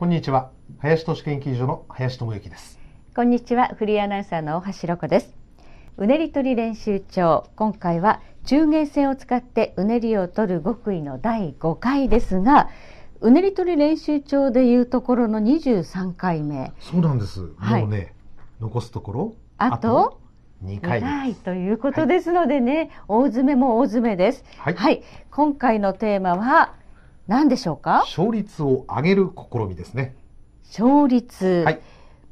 こんにちは林都市研究所の林智之ですこんにちはフリーアナウンサーの大橋ロコですうねり取り練習帳今回は中元線を使ってうねりを取る極意の第5回ですがうねり取り練習帳でいうところの23回目そうなんです、もうね残すところあと2回 ,2 いということですのでね、はい、大詰めも大詰めです、はい、はい、今回のテーマは何でしょうか勝率を上げる試みですね勝率、はい、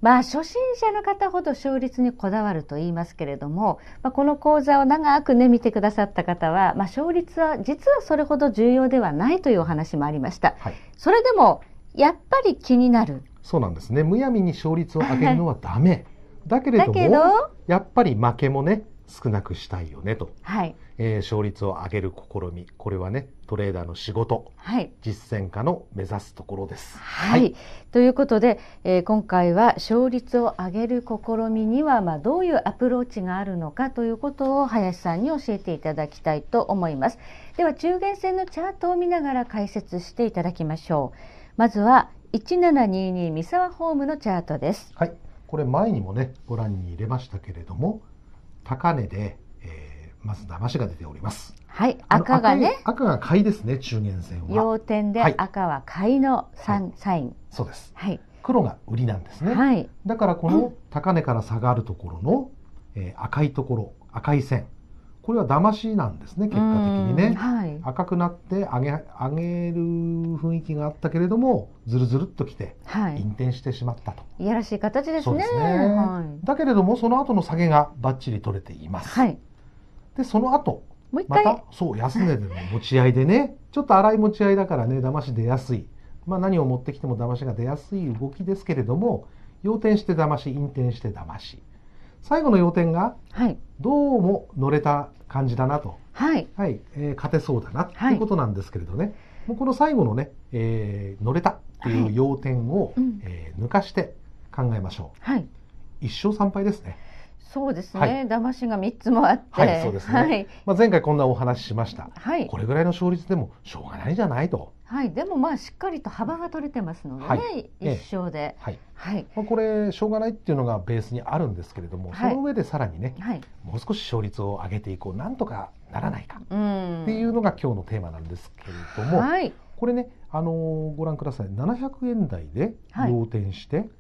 まあ初心者の方ほど勝率にこだわると言いますけれども、まあ、この講座を長くね見てくださった方は、まあ、勝率は実はそれほど重要ではないというお話もありました、はい、それでもやっぱり気になるそうなんですねむやみに勝率を上げるのはダメだけれどもやっぱり負けもね少なくしたいよねと。はいえー、勝率を上げる試みこれはねトレーダーの仕事、はい、実践化の目指すところです。はい、はい、ということで、えー、今回は勝率を上げる試みには、まあ、どういうアプローチがあるのかということを林さんに教えていただきたいと思います。では中間線のチャートを見ながら解説していただきましょう。まずは1722三沢ホームのチャートです。はい、これ前にもねご覧に入れましたけれども高値でまず騙しが出ております。はい、赤がね赤。が買いですね、中元線は。要点で赤は買いのサ,、はい、サイン。そうです。はい。黒が売りなんですね。はい。だからこの 高値から下がるところの、えー、赤いところ、赤い線。これは騙しなんですね、結果的にね。はい、赤くなって上げ上げる雰囲気があったけれども、ずるずるっときて、はい、引転してしまったと。いやらしい形ですね。すねはい、だけれども、その後の下げがばっちり取れています。はい、でその後もう回またそう安値での持ち合いでねちょっと荒い持ち合いだからね騙し出やすい、まあ、何を持ってきても騙しが出やすい動きですけれども要点して騙し陰転して騙し最後の要点が、はい、どうも乗れた感じだなと、はいはい、えー、勝てそうだなっていうことなんですけれどね、もうこの最後のね、えー、乗れたっていう要点を、はいうん、えー、抜かして考えましょう、一勝三敗ですねそうですね、はい、騙しが3つもあって、はいそうですね、はい、まあ、前回こんなお話ししました、はい、これぐらいの勝率でもしょうがないじゃないと。はい、でもまあしっかりと幅が取れてますのでね、はい、一生で、はい、はい、まあ、これしょうがないっていうのがベースにあるんですけれども、はい、その上でさらにね、はい、もう少し勝率を上げていこうなんとかならないかっていうのが今日のテーマなんですけれども、はい、これね、あのー、ご覧ください700円台で要点して、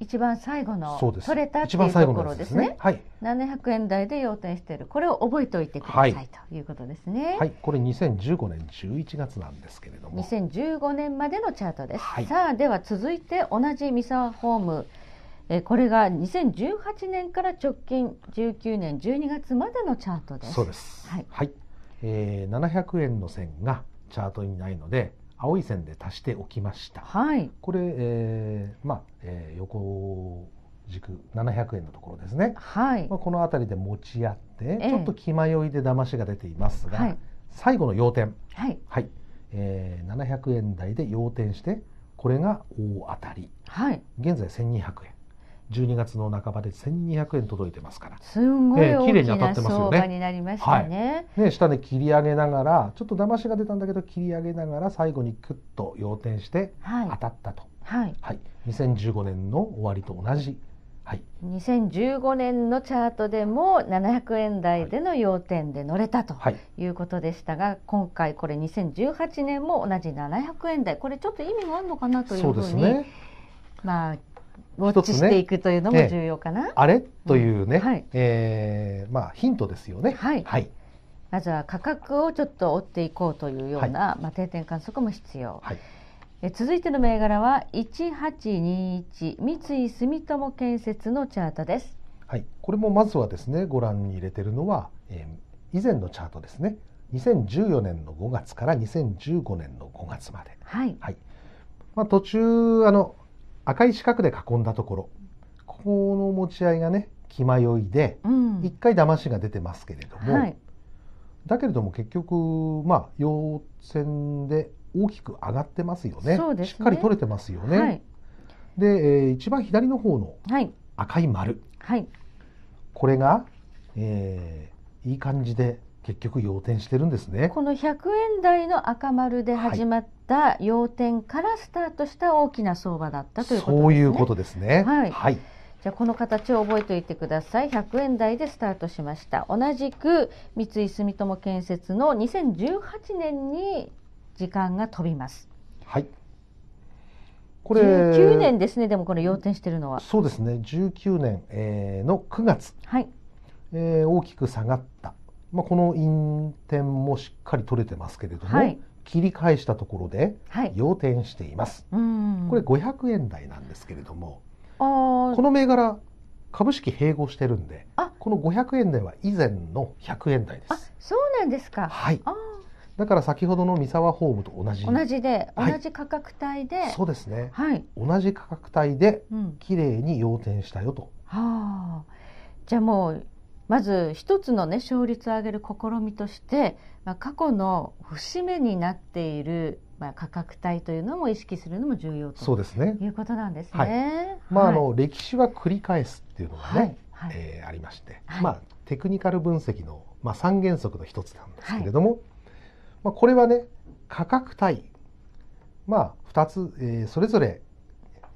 一番最後の取れたっていうところですね。すねはい。700円台で要点しているこれを覚えておいてください、はい、ということですね。はい。これ2015年11月なんですけれども。2015年までのチャートです。はい、さあでは続いて同じ三沢ホーム。えこれが2018年から直近19年12月までのチャートです。そうです。はい。はい、えー、700円の線がチャートにないので、青い線で足しておきました。はい、これ、えー、まあ、えー、横軸700円のところですね。はい、まあ、この辺りで持ち合って、ちょっと気迷いで騙しが出ていますが、はい、最後の要点。はい。はい、えー、700円台で要点して、これが大当たり。はい。現在1200円。12月の半ばで1200円届いてますからすごい綺麗に当たってますよね。になりましたねはい、ね下で切り上げながらちょっと騙しが出たんだけど切り上げながら最後にクッと要点して当たったと、はい、はい、2015年の終わりと同じ。はい、2015年のチャートでも700円台での要点で乗れたということでしたが、はい、今回これ2018年も同じ700円台これちょっと意味があるのかなというふうに、ね、まあッチしていくというのも重要かな。ね、あれというね、うん、はい、えー、まあヒントですよね。はい。はい、まずは価格をちょっと追っていこうというような、はい、まあ定点観測も必要。はい。え続いての銘柄は一八二一三井住友建設のチャートです。はい、これもまずはですねご覧に入れてるのは、えー、以前のチャートですね2014年の5月から2015年の5月まで、はい、はい、まあ、途中あの赤い四角で囲んだところこの持ち合いがね気迷いで一、うん、回騙しが出てますけれども、はい、だけれども結局まあ陽線で大きく上がってますよね、ね、しっかり取れてますよね。はい、で、えー、一番左の方の赤い丸、はい、これが、えー、いい感じで結局要点してるんですねこの100円台の赤丸で始まった要点からスタートした大きな相場だったということですね、そういうことですねはい、はいじゃこの形を覚えておいてください100円台でスタートしました同じく三井住友建設の2018年に時間が飛びますはいこれ19年ですねでもこの要点してるのはそうですね19年、えー、の9月、はいえー、大きく下がったまあ、この陰転もしっかり取れてますけれども、はい、切り返したところで要点しています、はい、これ500円台なんですけれどもこの銘柄株式併合してるんでこの500円台は以前の100円台ですそうなんですかはいだから先ほどの三沢ホームと同じ同じで、はい、同じ価格帯でそうですね、はい、同じ価格帯で綺麗に要点したよと、うん、はあじゃあもうまず一つのね勝率を上げる試みとして、まあ、過去の節目になっているまあ、価格帯というのも意識するのも重要とそうです、ね、いうことなんですね。はい、まあ、はい、あの歴史は繰り返すっていうのがね、はい、えー、ありまして、まあ、テクニカル分析の、まあ、三原則の一つなんですけれども、まあ、これはね価格帯、まあ、二つ、えー、それぞれ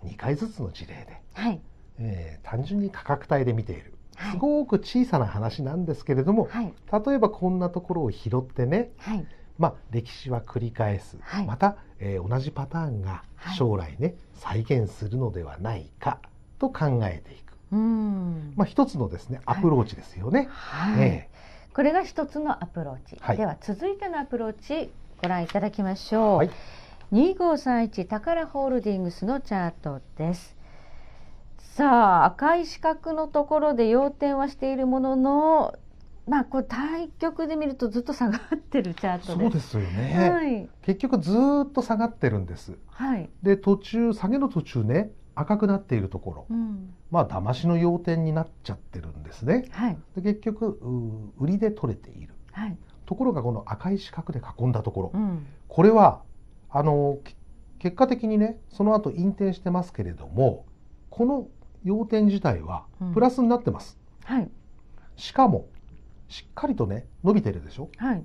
2回ずつの事例で、はいえー、単純に価格帯で見ている。すごく小さな話なんですけれども、はい、例えばこんなところを拾ってね、はい、まあ、歴史は繰り返す、はい、また、えー、同じパターンが将来ね、再現するのではないかと考えていく、まあ、一つのですねアプローチですよね。ねこれが一つのアプローチ、では続いてのアプローチご覧いただきましょう。はい、2531宝ホールディングスのチャートです。さあ赤い四角のところで要点はしているもののまあこう対局で見るとずっと下がってるチャートそうですよね、はい、結局ずっと下がってるんです、はい、で途中下げの途中ね赤くなっているところ、うん、まあ騙しの要点になっちゃってるんですね、はい、で結局売りで取れている、はい、ところがこの赤い四角で囲んだところ、うん、これはあの結果的にねその後引転してますけれどもこの要点自体はプラスになってます、うんはい、しかもしっかりとね伸びてるでしょ、はい、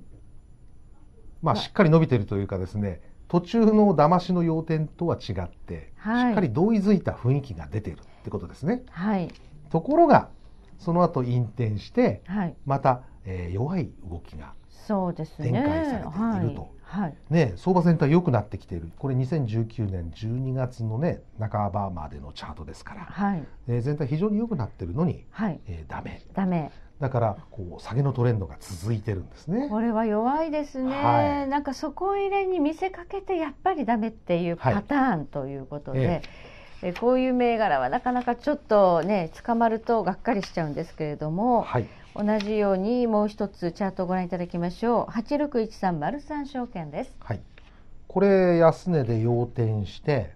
まあしっかり伸びてるというかですね途中の騙しの要点とは違って、はい、しっかり同意づいた雰囲気が出てるってことですね、ところがその後引転して、またえー、弱い動きが展開されていると。はい、ね、相場全体良くなってきているこれ2019年12月の、ね、半ばまでのチャートですから、はい、えー、全体非常に良くなってるのに、はい、えー、ダメダメだからこう下げのトレンドが続いてるんですね。これは弱いですね。はい、なんかそこ入れに見せかけてやっぱりダメっていうパターンということで、はい、えー、こういう銘柄はなかなかちょっとね捕まるとがっかりしちゃうんですけれども、はい、同じようにもう一つチャートをご覧いただきましょう八六一三丸三証券です、はい、これ安値で要点して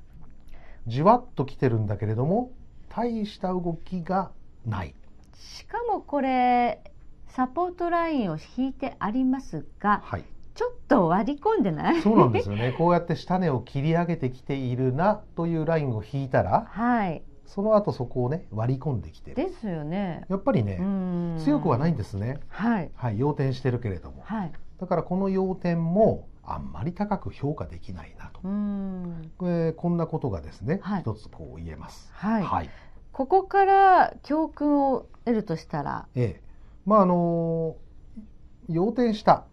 じわっと来てるんだけれども大した動きがないしかもこれサポートラインを引いてありますが、はい、ちょっと割り込んでないそうなんですよねこうやって下値を切り上げてきているなというラインを引いたら、はい、その後そこをね割り込んできてですよねやっぱりね強くはないんですねはい、はい、要点してるけれども、はい、だからこの要点もあんまり高く評価できないなとうん、えれこんなことがですね、はい、一つこう言えます、はい、はい、ここから教訓を得るとしたらええまああの要点した、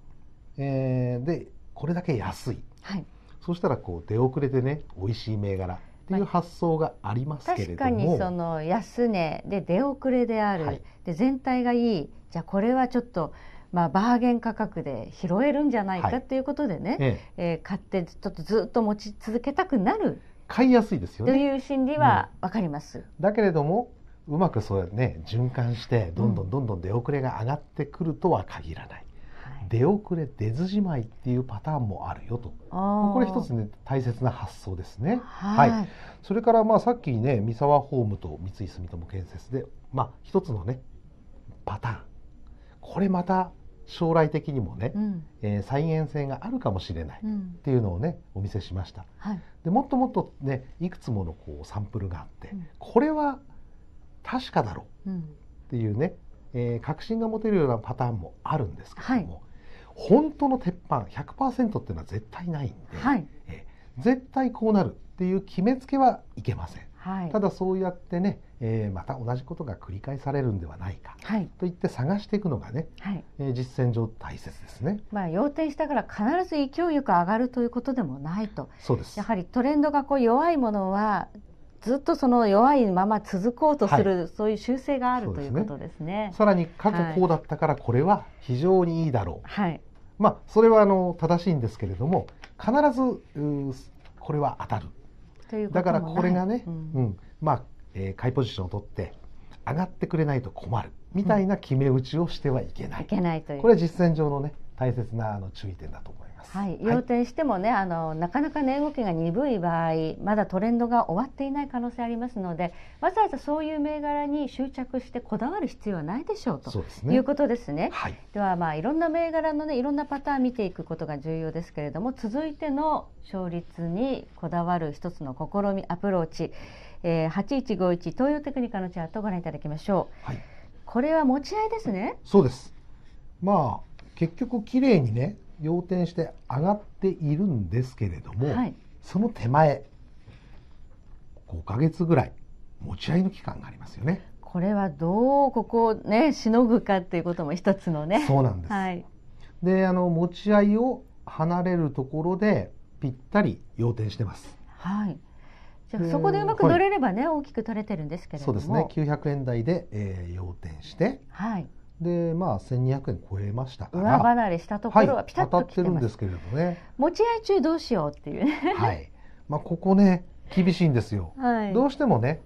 えー、でこれだけ安い、はい、そしたらこう出遅れてね美味しい銘柄っていう発想がありますけれども、確かにその安値で出遅れである、はい、で全体がいいじゃあこれはちょっとまあ、バーゲン価格で拾えるんじゃないかということでね、はい、ええ買ってちょっとずっと持ち続けたくなる買いやすいですよねという心理はわかります、うん、だけれどもうまくそうね循環してどんどんどんどん出遅れが上がってくるとは限らない、出遅れ出ずじまいっていうパターンもあるよとこれ一つね大切な発想ですね。はい、はい、それからまあさっきね三沢ホームと三井住友建設で、まあ、一つのねパターンこれまた将来的にもね、うん、えー、再現性があるかもしれないっていうのをね、お見せしました、はい、でもっともっとねいくつものこうサンプルがあって、うん、これは確かだろうっていうね、えー、確信が持てるようなパターンもあるんですけども、はい本当の鉄板100%っていうのは絶対ないんで、はい、え絶対こうなるっていう決めつけはいけません。はい、ただそうやってね、えー、また同じことが繰り返されるんではないか、はい、といって探していくのがね、はいえー、実践上大切ですね。まあ要点したから必ず勢いよく上がるということでもないとそうですやはりトレンドがこう弱いものはずっとその弱いまま続こうとする、はい、そういう習性がある、ということですね。さらに過去こうだったからこれは非常にいいだろう。はい、まあそれはあの正しいんですけれども必ずこれは当たる。だからこれがね、うん、うん、まあ、えー、買いポジションを取って上がってくれないと困るみたいな決め打ちをしてはいけない。うん、いけないという。これは実践上のね大切なあの注意点だと思います。ます。はい、要点してもね、あのなかなか値、ね、動きが鈍い場合、まだトレンドが終わっていない可能性ありますので、わざわざそういう銘柄に執着してこだわる必要はないでしょうということですね。で、はい、はまあいろんな銘柄のねいろんなパターン見ていくことが重要ですけれども、続いての勝率にこだわる一つの試みアプローチ、えー、8151東洋テクニカのチャートをご覧いただきましょう。はい、これは持ち合いですね。そうです。まあ結局綺麗にね要点して上がっているんですけれども、はい、その手前5か月ぐらい持ち合いの期間がありますよね。これはどうここをねしのぐかということも一つのね。そうなんです。はい、であの持ち合いを離れるところでぴったり要点してます。はい。じゃあそこでうまく乗れればね、はい、大きく取れてるんですけれども。そうですね。900円台で、えー、要点して。はい。でまあ1200円超えましたから上離れしたところはピタッと、たってるんですけれどね持ち合い中どうしようっていうねはいまあここね厳しいんですよ、はい、どうしてもね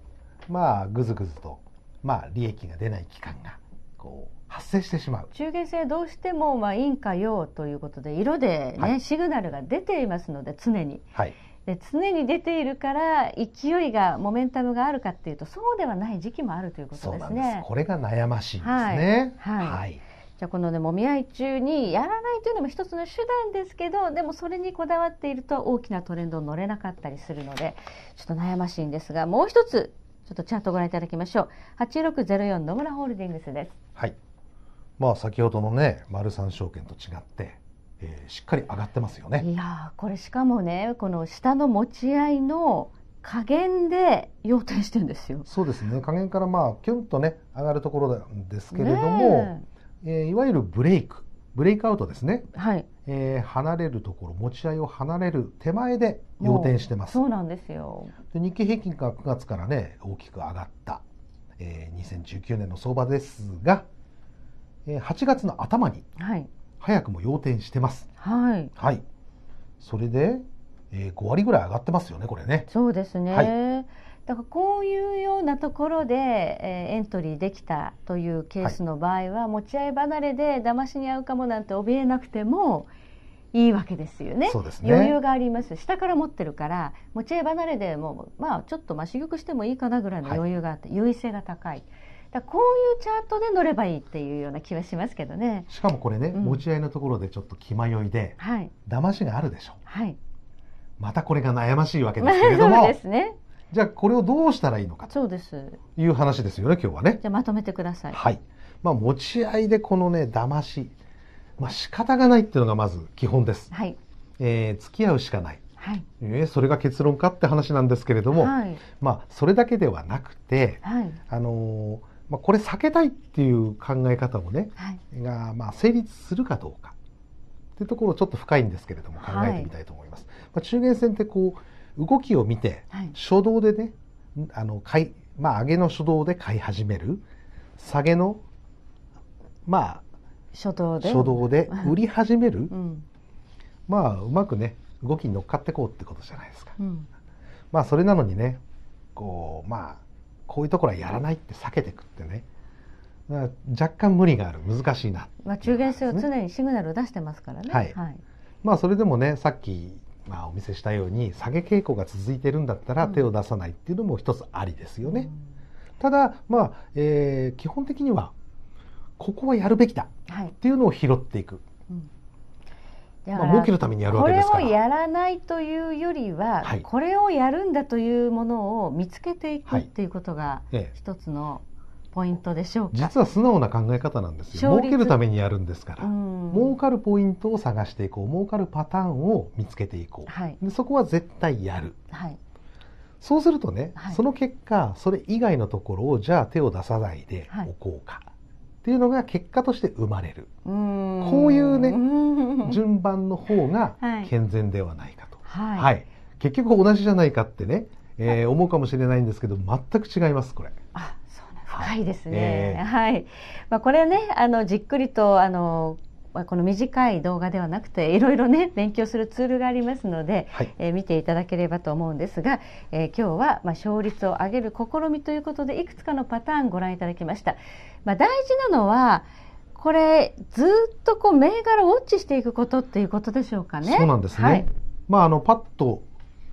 まあぐずぐずとまあ利益が出ない期間がこう発生してしまう中継性どうしてもまあ陰か陽ということで色でね、はい、シグナルが出ていますので常に、はい、で常に出ているから勢いがモメンタムがあるかっていうとそうではない時期もあるということですね。すこれが悩ましいですね。はい、はいはいじゃこのねもみ合い中にやらないというのも一つの手段ですけどでもそれにこだわっていると大きなトレンドに乗れなかったりするのでちょっと悩ましいんですがもう一つちょっとチャートご覧いただきましょう八六ゼロ四野村ホールディングスです。はいまあ先ほどのね丸三証券と違ってえー、しっかり上がってますよね。いやこれしかもねこの下の持ち合いの加減で要点してるんですよ。そうですね加減からまあキュンとね上がるところなんですけれども、えー、いわゆるブレイクブレイクアウトですね、はいえー、離れるところ持ち合いを離れる手前で要点してますそうなんですよで日経平均が9月からね大きく上がった、えー、2019年の相場ですが、えー、8月の頭に、はい早くも要点してます。はい。はい。それで、えー、5割ぐらい上がってますよね、これね。そうですね。はい、だからこういうようなところで、えー、エントリーできたというケースの場合は、はい、持ち合い離れで騙しに合うかもなんて怯えなくてもいいわけですよね。そうですね余裕があります。下から持ってるから持ち合い離れでもまあちょっとまあ玉してもいいかなぐらいの余裕があって、はい、優位性が高い。だこういうチャートで乗ればいいっていうような気はしますけどねしかもこれね、うん、持ち合いのところでちょっと気迷いで、はい、騙しがあるでしょはいまたこれが悩ましいわけですけれども ですねじゃあこれをどうしたらいいのかという話ですよね今日はねじゃまとめてくださいはいまあ持ち合いでこのね騙しまあ仕方がないっていうのがまず基本ですはいえー、付き合うしかないはい、えー、それが結論かって話なんですけれども、はい、まあそれだけではなくて、はい、あのーまあ、これ避けたいっていう考え方もね、はい、がまあ成立するかどうかっていうところちょっと深いんですけれども考えてみたいと思います。はい、まあ、中間線ってこう動きを見て、初動でねあの買い、まあ、上げの初動で買い始める下げのまあ初動で初動で 売り始める、うん、まあうまくね動きに乗っかってこうってことじゃないですか。うん、まあそれなのにねこうまあこういうところはやらないって避けていくってね若干無理がある難しいな、ね、まあ、中間性を常にシグナルを出してますからね、はい、はい、まあ、それでもねさっき、まあ、お見せしたように下げ傾向が続いてるんだったら手を出さないっていうのも一つありですよね、うん、ただまあ、えー、基本的にはここはやるべきだっていうのを拾っていく、はいうんまあ、儲けるためにやるわけですからこれをやらないというよりは、はい、これをやるんだというものを見つけていくっていうことが一つのポイントでしょうか、ええ、実は素直な考え方なんですよ儲けるためにやるんですから、うん、儲かるポイントを探していこう儲かるパターンを見つけていこう、はい、でそこは絶対やる、はい、そうするとね、はい、その結果それ以外のところをじゃあ手を出さないでおこうか、はいっていうのが結果として生まれるこういうね順番の方が健全ではないかと、はい、はい、結局同じじゃないかってね、えー、思うかもしれないんですけど全く違いますこれ。あそうなん深いですね、はい、えー、はいまあ、これねあのじっくりとあのこの短い動画ではなくていろいろね 勉強するツールがありますので、はい、えー、見ていただければと思うんですが、えー、今日はまあ勝率を上げる試みということでいくつかのパターンご覧いただきました。まあ、大事なのはこれずっとこう銘柄をウォッチしていくことっていうことでしょうかね。そうなんですね。はい、まああのパッと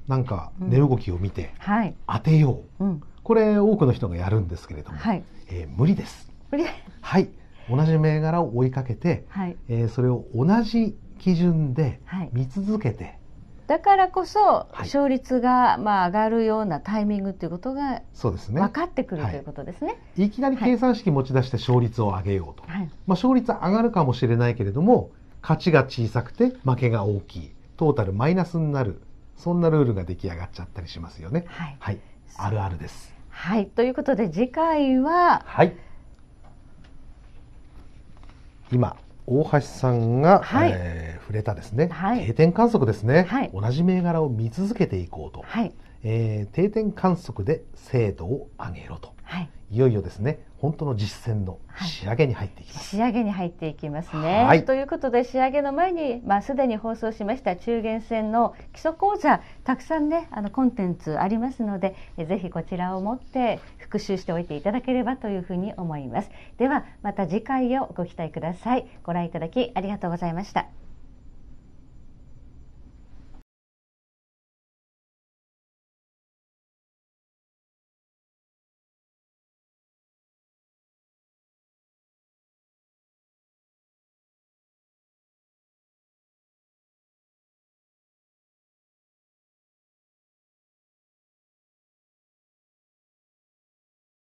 なんか値動きを見て、うんはい、当てよう、うん、これ多くの人がやるんですけれども、はい、えー、無理です。無理。はい。同じ銘柄を追いかけて、はい、えー、それを同じ基準で見続けて、はい、だからこそ勝率がまあ上がるようなタイミングということがそうですね分かってくるということですね、い、きなり計算式持ち出して勝率を上げようと、まあ、勝率上がるかもしれないけれども勝ちが小さくて負けが大きいトータルマイナスになるそんなルールが出来上がっちゃったりしますよね。はい、あるあるですはいということで次回は、はい今大橋さんが、はい、えー、触れたですね、はい、定点観測ですね、はい、同じ銘柄を見続けていこうと、はい、えー、定点観測で精度を上げろとはい、いよいよですね本当の実践の仕上げに入っていきます、はい、仕上げに入っていきますね、はい、ということで仕上げの前にまあすでに放送しました中元線の基礎講座たくさんねあのコンテンツありますのでぜひこちらを持って復習しておいていただければというふうに思いますではまた次回をご期待くださいご覧いただきありがとうございました